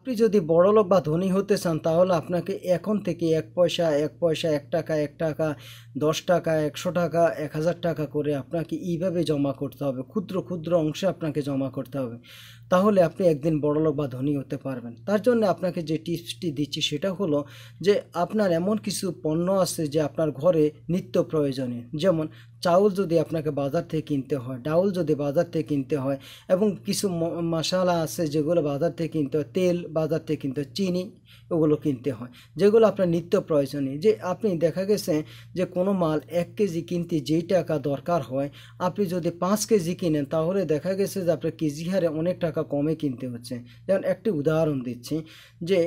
আপনি যদি বড়লোক বা ধনী হতে চান তাহলে আপনাকে এখন থেকে এক পয়সা এক পয়সা এক টাকা এক টাকা দশ টাকা একশো টাকা এক হাজার টাকা করে আপনাকে এইভাবে জমা করতে হবে ক্ষুদ্র ক্ষুদ্র অংশে আপনাকে জমা করতে হবে তাহলে আপনি একদিন বড়লোক বা ধনী হতে পারবেন তার জন্য আপনাকে যে টিপসটি দিচ্ছি সেটা হলো যে আপনার এমন কিছু পণ্য আছে যে আপনার ঘরে নিত্য প্রয়োজনে যেমন চাউল যদি আপনাকে বাজার থেকে কিনতে হয় ডাউল যদি বাজার থেকে কিনতে হয় এবং কিছু মশালা আছে যেগুলো বাজার থেকে কিনতে হয় তেল বাজার থেকে কিনতে হয় চিনি ওগুলো কিনতে হয় যেগুলো আপনার নিত্য প্রয়োজনীয় যে আপনি দেখা গেছে যে কোনো মাল এক কেজি কিনতে যেই টাকা দরকার হয় আপনি যদি পাঁচ কেজি কিনেন তাহলে দেখা গেছে যে আপনার কেজি হারে অনেক টাকা কমে কিনতে হচ্ছে যেমন একটি উদাহরণ দিচ্ছি যে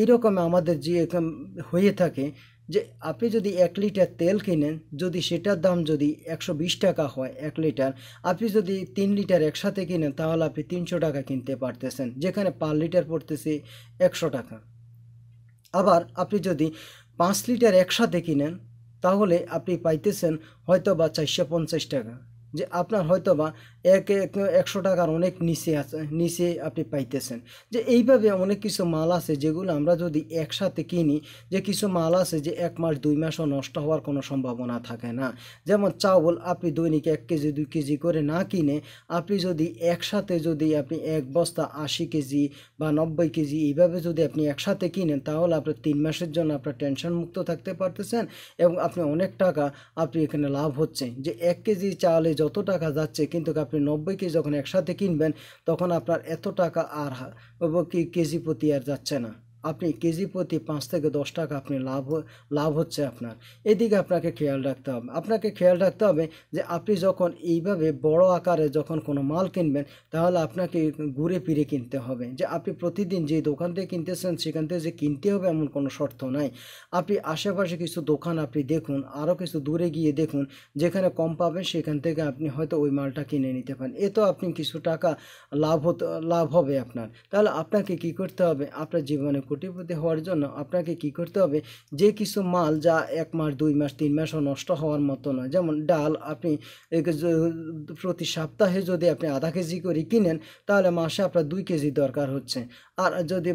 এইরকম আমাদের যে হয়ে থাকে যে আপনি যদি এক লিটার তেল কিনেন যদি সেটার দাম যদি একশো বিশ টাকা হয় এক লিটার আপনি যদি তিন লিটার একসাথে কিনেন তাহলে আপনি তিনশো টাকা কিনতে পারতেছেন যেখানে পার লিটার পড়তেছে একশো টাকা আবার আপনি যদি পাঁচ লিটার একসাথে কিনেন তাহলে আপনি পাইতেছেন হয়তো বা চারশো পঞ্চাশ টাকা যে আপনার হয়তো বা এক একশো টাকার অনেক নিচে আছে নিচে আপনি পাইতেছেন যে এইভাবে অনেক কিছু মাল আছে যেগুলো আমরা যদি একসাথে কিনি যে কিছু মাল আছে যে এক মাস দুই মাসও নষ্ট হওয়ার কোনো সম্ভাবনা থাকে না যেমন চাউল আপনি দৈনিক এক কেজি দুই কেজি করে না কিনে আপনি যদি একসাথে যদি আপনি এক বস্তা আশি কেজি বা নব্বই কেজি এইভাবে যদি আপনি একসাথে কিনেন তাহলে আপনার তিন মাসের জন্য আপনার টেনশন মুক্ত থাকতে পারতেছেন এবং আপনি অনেক টাকা আপনি এখানে লাভ হচ্ছে যে এক কেজি চাউলে যত টাকা যাচ্ছে কিন্তু আপনি নব্বই কেজি যখন একসাথে কিনবেন তখন আপনার এত টাকা আর কেজি প্রতি আর যাচ্ছে না আপনি কেজি প্রতি পাঁচ থেকে দশ টাকা আপনি লাভ লাভ হচ্ছে আপনার এদিকে আপনাকে খেয়াল রাখতে হবে আপনাকে খেয়াল রাখতে হবে যে আপনি যখন এইভাবে বড় আকারে যখন কোনো মাল কিনবেন তাহলে আপনাকে ঘুরে ফিরে কিনতে হবে যে আপনি প্রতিদিন যে দোকান থেকে কিনতেছেন সেখান থেকে যে কিনতে হবে এমন কোনো শর্ত নাই আপনি আশেপাশে কিছু দোকান আপনি দেখুন আরও কিছু দূরে গিয়ে দেখুন যেখানে কম পাবেন সেখান থেকে আপনি হয়তো ওই মালটা কিনে নিতে পারেন এ তো আপনি কিছু টাকা লাভ হতো লাভ হবে আপনার তাহলে আপনাকে কি করতে হবে আপনার জীবনে কোটিপতি হওয়ার জন্য আপনাকে কি করতে হবে যে কিছু মাল যা এক মাস দুই মাস তিন মাসও নষ্ট হওয়ার মতো নয় যেমন ডাল আপনি প্রতি সপ্তাহে যদি আপনি আধা কেজি করে কিনেন তাহলে মাসে আপনার দুই কেজি দরকার হচ্ছে আর যদি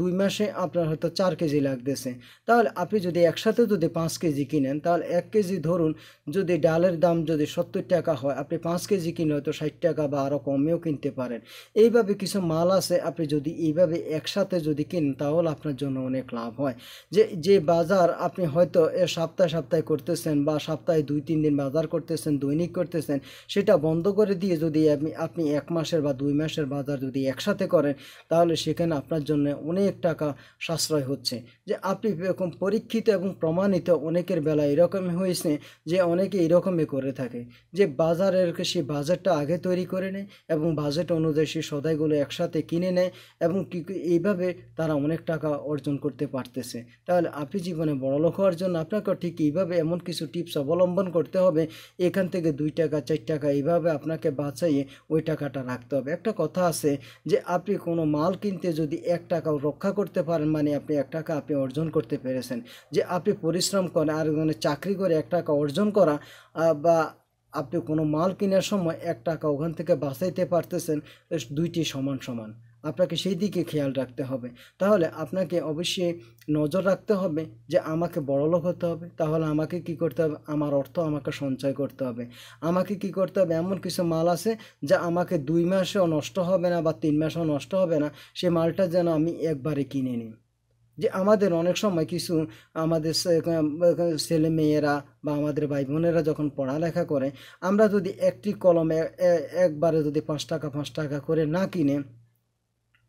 দুই মাসে আপনার হয়তো চার কেজি লাগতেছে তাহলে আপনি যদি একসাথে যদি পাঁচ কেজি কিনেন তাহলে এক কেজি ধরুন যদি ডালের দাম যদি সত্তর টাকা হয় আপনি পাঁচ কেজি কিনে হয়তো ষাট টাকা বা আরও কমেও কিনতে পারেন এইভাবে কিছু মাল আছে আপনি যদি এইভাবে একসাথে যদি কিনেন তাহলে তাহলে আপনার জন্য অনেক লাভ হয় যে যে বাজার আপনি হয়তো সপ্তাহে সপ্তাহে করতেছেন বা সপ্তাহে দুই তিন দিন বাজার করতেছেন দৈনিক করতেছেন সেটা বন্ধ করে দিয়ে যদি আপনি আপনি এক মাসের বা দুই মাসের বাজার যদি একসাথে করেন তাহলে সেখানে আপনার জন্য অনেক টাকা সাশ্রয় হচ্ছে যে আপনি এরকম পরীক্ষিত এবং প্রমাণিত অনেকের বেলা এরকম হয়েছে যে অনেকে এরকমই করে থাকে যে বাজারের সেই বাজারটা আগে তৈরি করে নেয় এবং বাজেট অনুযায়ী সেই সদাইগুলো একসাথে কিনে নেয় এবং এইভাবে তারা অনেক অনেক টাকা অর্জন করতে পারতেছে তাহলে আপনি জীবনে বড়লোক হওয়ার জন্য আপনাকে ঠিক এইভাবে এমন কিছু টিপস অবলম্বন করতে হবে এখান থেকে দুই টাকা চার টাকা এইভাবে আপনাকে বাঁচাইয়ে ওই টাকাটা রাখতে হবে একটা কথা আছে যে আপনি কোনো মাল কিনতে যদি এক টাকাও রক্ষা করতে পারেন মানে আপনি এক টাকা আপনি অর্জন করতে পেরেছেন যে আপনি পরিশ্রম করে আর মানে চাকরি করে এক টাকা অর্জন করা বা আপনি কোনো মাল কেনার সময় এক টাকা ওখান থেকে বাঁচাইতে পারতেছেন দুইটি সমান সমান আপনাকে সেই দিকে খেয়াল রাখতে হবে তাহলে আপনাকে অবশ্যই নজর রাখতে হবে যে আমাকে বড়লোক হতে হবে তাহলে আমাকে কি করতে হবে আমার অর্থ আমাকে সঞ্চয় করতে হবে আমাকে কি করতে হবে এমন কিছু মাল আছে যা আমাকে দুই মাসেও নষ্ট হবে না বা তিন মাসেও নষ্ট হবে না সে মালটা যেন আমি একবারে কিনে নিই যে আমাদের অনেক সময় কিছু আমাদের ছেলে মেয়েরা বা আমাদের ভাই বোনেরা যখন পড়ালেখা করে আমরা যদি একটি কলমে একবারে যদি পাঁচ টাকা পাঁচ টাকা করে না কিনে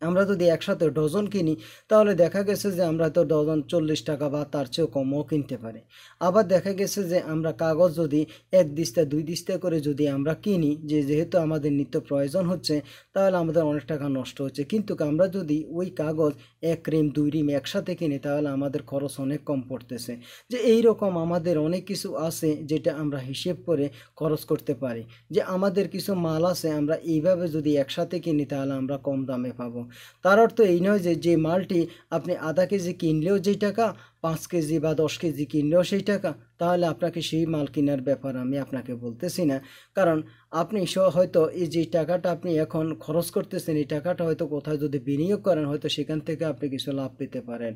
আমরা যদি একসাথে ডজন কিনি তাহলে দেখা গেছে যে আমরা তো ডজন চল্লিশ টাকা বা তার চেয়েও কমও কিনতে পারি আবার দেখা গেছে যে আমরা কাগজ যদি এক দিস্তা দুই দিস্তা করে যদি আমরা কিনি যে যেহেতু আমাদের নিত্য প্রয়োজন হচ্ছে তাহলে আমাদের অনেক টাকা নষ্ট হচ্ছে কিন্তু আমরা যদি ওই কাগজ এক রিম দুই রিম একসাথে কিনি তাহলে আমাদের খরচ অনেক কম পড়তেছে যে এই রকম আমাদের অনেক কিছু আছে যেটা আমরা হিসেব করে খরচ করতে পারি যে আমাদের কিছু মাল আছে আমরা এইভাবে যদি একসাথে কিনি তাহলে আমরা কম দামে পাবো তার অর্থ এই নয় যে যে মালটি আপনি आधा केजी কিনলে ও যে টাকা পাঁচ কেজি বা দশ কেজি কিনলেও সেই টাকা তাহলে আপনাকে সেই মাল কেনার ব্যাপার আমি আপনাকে বলতেছি না কারণ আপনি হয়তো এই যে টাকাটা আপনি এখন খরচ করতেছেন এই টাকাটা হয়তো কোথায় যদি বিনিয়োগ করেন হয়তো সেখান থেকে আপনি কিছু লাভ পেতে পারেন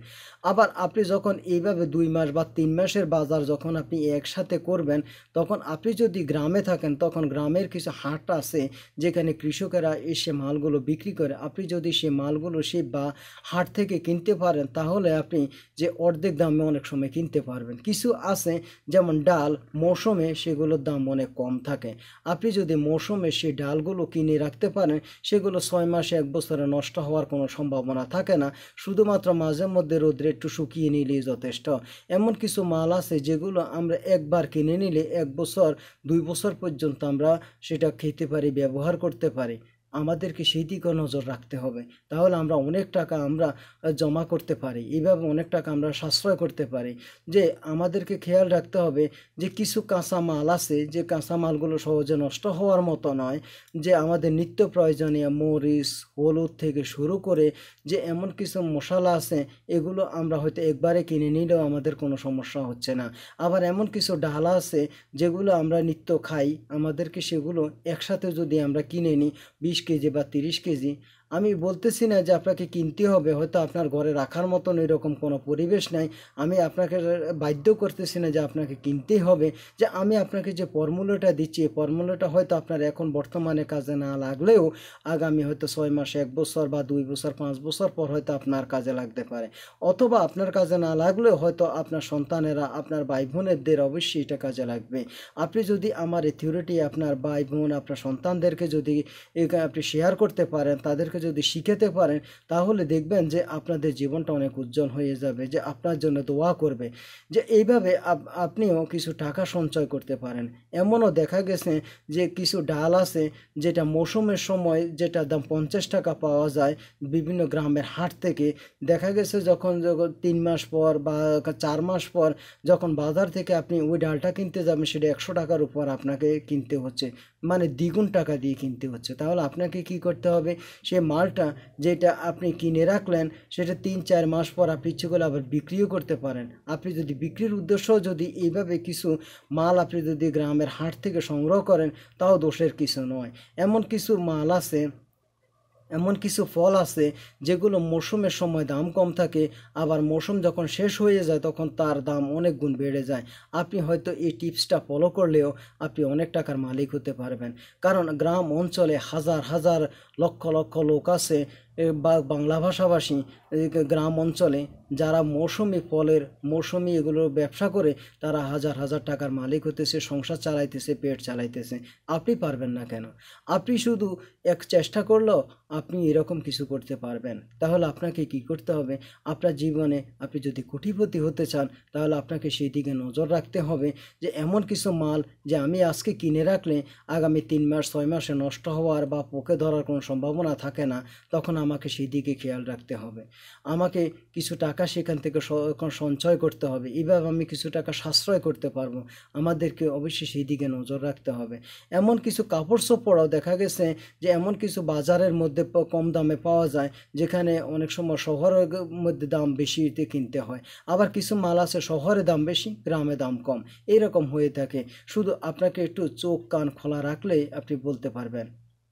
আবার আপনি যখন এইভাবে দুই মাস বা তিন মাসের বাজার যখন আপনি একসাথে করবেন তখন আপনি যদি গ্রামে থাকেন তখন গ্রামের কিছু হাট আছে যেখানে কৃষকেরা এসে মালগুলো বিক্রি করে আপনি যদি সেই মালগুলো সে বা হাট থেকে কিনতে পারেন তাহলে আপনি যে অর্ধেক দামে অনেক সময় কিনতে পারবেন কিছু আছে যেমন ডাল মৌসুমে সেগুলোর দাম অনেক কম থাকে আপনি যদি মৌসুমে সেই ডালগুলো কিনে রাখতে পারেন সেগুলো ছয় মাসে এক বছরে নষ্ট হওয়ার কোনো সম্ভাবনা থাকে না শুধুমাত্র মাঝে মধ্যে রোদ্রে একটু শুকিয়ে নিলেই যথেষ্ট এমন কিছু মাল আছে যেগুলো আমরা একবার কিনে নিলে এক বছর দুই বছর পর্যন্ত আমরা সেটা খেতে পারি ব্যবহার করতে পারি আমাদেরকে সেই দিকেও নজর রাখতে হবে তাহলে আমরা অনেক টাকা আমরা জমা করতে পারি এইভাবে অনেক টাকা আমরা সাশ্রয় করতে পারি যে আমাদেরকে খেয়াল রাখতে হবে যে কিছু কাঁচামাল আছে যে কাঁচামালগুলো সহজে নষ্ট হওয়ার মতো নয় যে আমাদের নিত্য প্রয়োজনীয় মরিচ হলুদ থেকে শুরু করে যে এমন কিছু মশলা আছে এগুলো আমরা হয়তো একবারে কিনে নিলেও আমাদের কোনো সমস্যা হচ্ছে না আবার এমন কিছু ডালা আছে যেগুলো আমরা নিত্য খাই আমাদেরকে সেগুলো একসাথে যদি আমরা কিনে নিই বিশ কেজি বা তিরিশ কেজি আমি বলতেছি না যে আপনাকে কিনতে হবে হয়তো আপনার ঘরে রাখার মতন এরকম কোনো পরিবেশ নাই আমি আপনাকে বাধ্য করতেছি না যে আপনাকে কিনতেই হবে যে আমি আপনাকে যে ফর্মুলাটা দিচ্ছি এই ফর্মুলাটা হয়তো আপনার এখন বর্তমানে কাজে না লাগলেও আগামী হয়তো ছয় মাস এক বছর বা দুই বছর পাঁচ বছর পর হয়তো আপনার কাজে লাগতে পারে অথবা আপনার কাজে না লাগলেও হয়তো আপনার সন্তানেরা আপনার ভাই বোনেরদের অবশ্যই এটা কাজে লাগবে আপনি যদি আমার এই থিওরিটি আপনার ভাই বোন আপনার সন্তানদেরকে যদি আপনি শেয়ার করতে পারেন তাদেরকে সম্পর্কে যদি শিখাতে পারেন তাহলে দেখবেন যে আপনাদের জীবনটা অনেক উজ্জ্বল হয়ে যাবে যে আপনার জন্য দোয়া করবে যে এইভাবে আপনিও কিছু টাকা সঞ্চয় করতে পারেন এমনও দেখা গেছে যে কিছু ডাল আছে যেটা মৌসুমের সময় যেটা দাম পঞ্চাশ টাকা পাওয়া যায় বিভিন্ন গ্রামের হাট থেকে দেখা গেছে যখন যখন তিন মাস পর বা চার মাস পর যখন বাজার থেকে আপনি ওই ডালটা কিনতে যাবেন সেটা একশো টাকার উপর আপনাকে কিনতে হচ্ছে মানে দ্বিগুণ টাকা দিয়ে কিনতে হচ্ছে তাহলে আপনাকে কি করতে হবে সে মালটা যেটা আপনি কিনে রাখলেন সেটা তিন চার মাস পর আপনি ইচ্ছে করলে আবার বিক্রিও করতে পারেন আপনি যদি বিক্রির উদ্দেশ্য যদি এইভাবে কিছু মাল আপনি যদি গ্রামের হাট থেকে সংগ্রহ করেন তাও দোষের কিছু নয় এমন কিছু মাল আছে এমন কিছু ফল আছে যেগুলো মৌসুমের সময় দাম কম থাকে আবার মৌসুম যখন শেষ হয়ে যায় তখন তার দাম অনেক গুণ বেড়ে যায় আপনি হয়তো এই টিপসটা ফলো করলেও আপনি অনেক টাকার মালিক হতে পারবেন কারণ গ্রাম অঞ্চলে হাজার হাজার লক্ষ লক্ষ লোক আছে বা বাংলা ভাষাভাষী গ্রাম অঞ্চলে যারা মৌসুমি ফলের মৌসুমি এগুলোর ব্যবসা করে তারা হাজার হাজার টাকার মালিক হতেছে সংসার চালাইতেছে পেট চালাইতেছে আপনি পারবেন না কেন আপনি শুধু এক চেষ্টা করলেও আপনি এরকম কিছু করতে পারবেন তাহলে আপনাকে কি করতে হবে আপনার জীবনে আপনি যদি কোটিপতি হতে চান তাহলে আপনাকে সেই দিকে নজর রাখতে হবে যে এমন কিছু মাল যে আমি আজকে কিনে রাখলে আগামী তিন মাস ছয় মাসে নষ্ট হওয়ার বা পোকে ধরার কোনো সম্ভাবনা থাকে না তখন আমাকে সেই দিকে খেয়াল রাখতে হবে আমাকে কিছু টাকা সেখান থেকে সঞ্চয় করতে হবে এভাবে আমি কিছু টাকা সাশ্রয় করতে পারবো আমাদেরকে অবশ্যই সেই দিকে নজর রাখতে হবে এমন কিছু কাপড় চোপড়াও দেখা গেছে যে এমন কিছু বাজারের মধ্যে কম দামে পাওয়া যায় যেখানে অনেক সময় শহরের মধ্যে দাম বেশিতে কিনতে হয় আবার কিছু মাল আছে শহরে দাম বেশি গ্রামে দাম কম এরকম হয়ে থাকে শুধু আপনাকে একটু চোখ কান খোলা রাখলেই আপনি বলতে পারবেন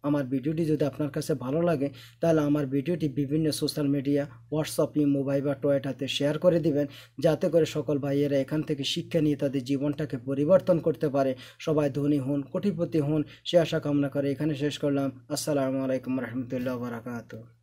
আমার ভিডিওটি যদি আপনার কাছে ভালো লাগে তাহলে আমার ভিডিওটি বিভিন্ন সোশ্যাল মিডিয়া হোয়াটসঅ্যাপ মোবাইল বা টয়টাতে শেয়ার করে দিবেন যাতে করে সকল ভাইয়েরা এখান থেকে শিক্ষা নিয়ে তাদের জীবনটাকে পরিবর্তন করতে পারে সবাই ধনী হন কোটিপতি হন সে আশা কামনা করে এখানে শেষ করলাম আসসালামু আলাইকুম রহমতুল্লাহ বারাকাতু